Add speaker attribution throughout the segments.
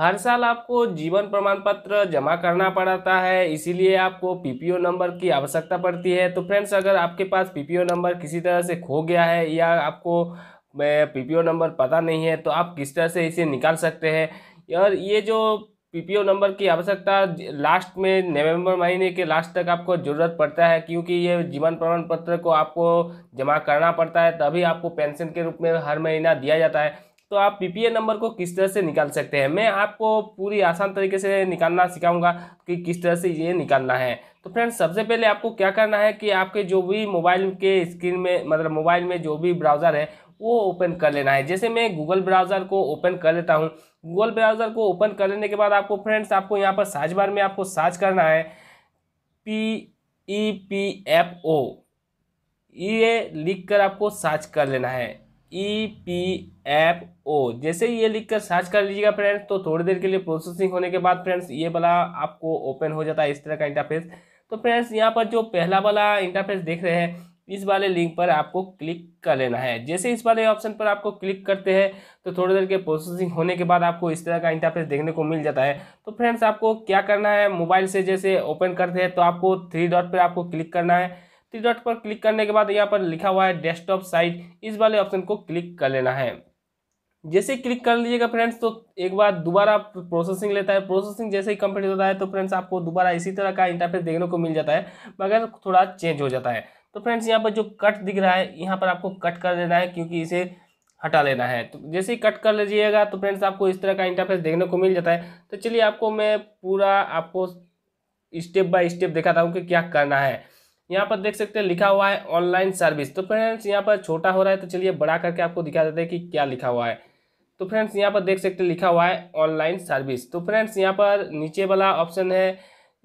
Speaker 1: हर साल आपको जीवन प्रमाण पत्र जमा करना पड़ता है इसीलिए आपको पीपीओ नंबर की आवश्यकता पड़ती है तो फ्रेंड्स अगर आपके पास पीपीओ नंबर किसी तरह से खो गया है या आपको पीपीओ नंबर पता नहीं है तो आप किस तरह से इसे निकाल सकते हैं और ये जो पीपीओ नंबर की आवश्यकता लास्ट में नवंबर महीने के लास्ट तक आपको ज़रूरत पड़ता है क्योंकि ये जीवन प्रमाण पत्र को आपको जमा करना पड़ता है तभी आपको पेंशन के रूप में हर महीना दिया जाता है तो आप पी नंबर को किस तरह से निकाल सकते हैं मैं आपको पूरी आसान तरीके से निकालना सिखाऊंगा कि किस तरह से ये निकालना है तो फ्रेंड्स सबसे पहले आपको क्या करना है कि आपके जो भी मोबाइल के स्क्रीन में मतलब मोबाइल में जो भी ब्राउज़र है वो ओपन कर लेना है जैसे मैं गूगल ब्राउज़र को ओपन कर लेता हूँ गूगल ब्राउज़र को ओपन कर लेने के बाद आपको फ्रेंड्स आपको यहाँ पर सर्च बार में आपको सर्च करना है P E P F O ये लिख कर आपको सर्च कर लेना है ई पी एफ ओ जैसे ये लिखकर सर्च कर लीजिएगा फ्रेंड्स तो थोड़ी देर के लिए प्रोसेसिंग होने के बाद फ्रेंड्स ये वाला आपको ओपन हो जाता है इस तरह का इंटरफेस तो फ्रेंड्स यहाँ पर जो पहला वाला इंटरफेस देख रहे हैं इस वाले लिंक पर आपको क्लिक कर लेना है जैसे इस वाले ऑप्शन पर आपको क्लिक करते हैं तो थोड़ी देर के प्रोसेसिंग होने के बाद आपको इस तरह का इंटरफेस देखने को मिल जाता है तो फ्रेंड्स आपको क्या करना है मोबाइल से जैसे ओपन करते हैं तो आपको थ्री डॉट पर आपको क्लिक करना है थ्री डॉट पर क्लिक करने के बाद यहाँ पर लिखा हुआ है डेस्कटॉप साइट इस वाले ऑप्शन को क्लिक कर लेना है जैसे क्लिक कर लीजिएगा फ्रेंड्स तो एक बार दोबारा प्रोसेसिंग लेता है प्रोसेसिंग जैसे ही कंप्लीट होता है तो फ्रेंड्स आपको दोबारा इसी तरह का इंटरफेस देखने को मिल जाता है मगर थोड़ा चेंज हो जाता है तो फ्रेंड्स यहाँ पर जो कट दिख रहा है यहाँ पर आपको कट कर देना है क्योंकि इसे हटा लेना है तो जैसे ही कट कर लीजिएगा तो फ्रेंड्स आपको इस तरह का इंटरफेस देखने को मिल जाता है तो चलिए आपको मैं पूरा आपको स्टेप बाय स्टेप दिखाता हूँ कि क्या करना है यहाँ पर देख सकते हैं लिखा हुआ है ऑनलाइन सर्विस तो फ्रेंड्स यहाँ पर छोटा हो रहा है तो चलिए बड़ा करके आपको दिखा देते हैं कि क्या लिखा हुआ है तो फ्रेंड्स यहाँ पर देख सकते हैं लिखा हुआ है ऑनलाइन सर्विस तो फ्रेंड्स यहाँ पर नीचे वाला ऑप्शन है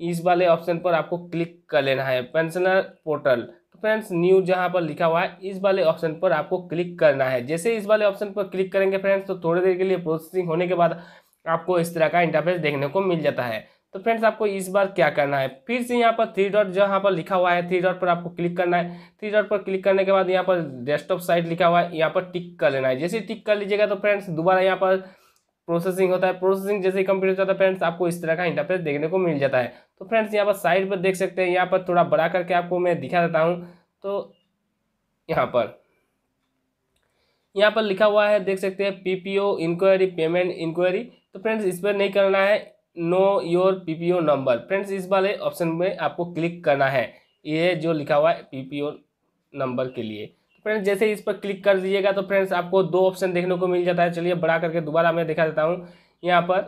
Speaker 1: इस वाले ऑप्शन पर आपको क्लिक कर लेना है पेंशनर पोर्टल तो फ्रेंड्स न्यू जहाँ पर लिखा हुआ है इस वाले ऑप्शन पर आपको क्लिक करना है जैसे इस वाले ऑप्शन पर क्लिक करेंगे फ्रेंड्स तो थोड़ी देर के लिए प्रोसेसिंग होने के बाद आपको इस तरह का इंटरफेस देखने को मिल जाता है तो फ्रेंड्स आपको इस बार क्या करना है फिर से यहाँ पर थ्री डॉट जहाँ पर लिखा हुआ है थ्री डॉट पर आपको क्लिक करना है थ्री डॉट पर क्लिक करने के बाद यहाँ पर डेस्कटॉप साइट लिखा हुआ है यहाँ पर टिक कर लेना है जैसे टिक कर लीजिएगा तो फ्रेंड्स दोबारा यहाँ पर प्रोसेसिंग होता है प्रोसेसिंग जैसे ही कंप्लीट हो जाता है फ्रेंड्स आपको इस तरह का इंटरफेस देखने को मिल जाता है तो फ्रेंड्स यहाँ पर साइड पर देख सकते हैं यहाँ पर थोड़ा बड़ा करके आपको मैं दिखा देता हूँ तो यहाँ पर यहाँ पर लिखा हुआ है देख सकते हैं पीपीओ इंक्वायरी पेमेंट इंक्वायरी तो फ्रेंड्स इस पर नहीं करना है know your PPO number friends इस वाले ऑप्शन में आपको क्लिक करना है ये जो लिखा हुआ है पीपीओ नंबर के लिए तो फ्रेंड्स जैसे इस पर क्लिक कर दीजिएगा तो फ्रेंड्स आपको दो ऑप्शन देखने को मिल जाता है चलिए बड़ा करके दोबारा मैं दिखा देता हूँ यहाँ पर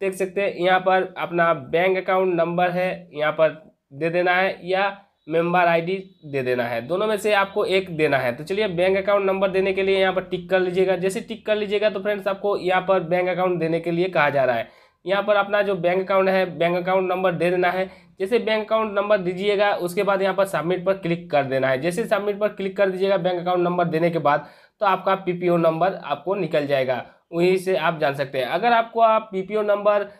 Speaker 1: देख सकते हैं यहाँ पर अपना बैंक अकाउंट नंबर है यहाँ पर दे देना है या मेंबर आईडी दे देना है दोनों में से आपको एक देना है तो चलिए बैंक अकाउंट नंबर देने के लिए यहाँ पर टिक कर लीजिएगा जैसे टिक कर लीजिएगा तो फ्रेंड्स आपको यहाँ पर बैंक अकाउंट देने के लिए कहा जा रहा है यहाँ पर अपना जो बैंक अकाउंट है बैंक अकाउंट नंबर दे देना है जैसे बैंक अकाउंट नंबर दीजिएगा उसके बाद यहाँ पर सबमिट पर क्लिक कर देना है जैसे सबमिट पर क्लिक कर दीजिएगा बैंक अकाउंट नंबर देने के बाद तो आपका पी नंबर आपको निकल जाएगा वहीं से आप जान सकते हैं अगर आपको आप पी नंबर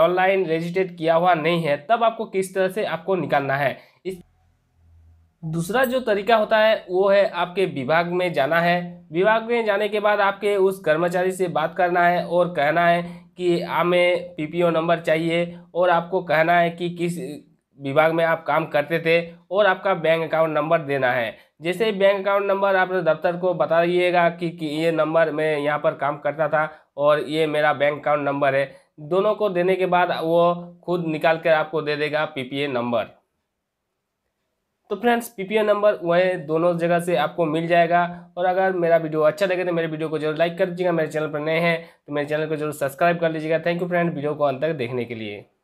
Speaker 1: ऑनलाइन रजिस्टर्ड किया हुआ नहीं है तब आपको किस तरह से आपको निकालना है इस दूसरा जो तरीका होता है वो है आपके विभाग में जाना है विभाग में जाने के बाद आपके उस कर्मचारी से बात करना है और कहना है कि हमें पीपीओ नंबर चाहिए और आपको कहना है कि किस विभाग में आप काम करते थे और आपका बैंक अकाउंट नंबर देना है जैसे बैंक अकाउंट नंबर आप दफ्तर को बताइएगा कि, कि ये नंबर मैं यहाँ पर काम करता था और ये मेरा बैंक अकाउंट नंबर है दोनों को देने के बाद वो खुद निकाल कर आपको दे देगा पीपीए नंबर तो फ्रेंड्स पीपीएन नंबर वह दोनों जगह से आपको मिल जाएगा और अगर मेरा वीडियो अच्छा लगे तो मेरे वीडियो को जरूर लाइक कर दीजिएगा मेरे चैनल पर नए हैं तो मेरे चैनल को जरूर सब्सक्राइब कर लीजिएगा थैंक यू फ्रेंड वीडियो को अंत तक देखने के लिए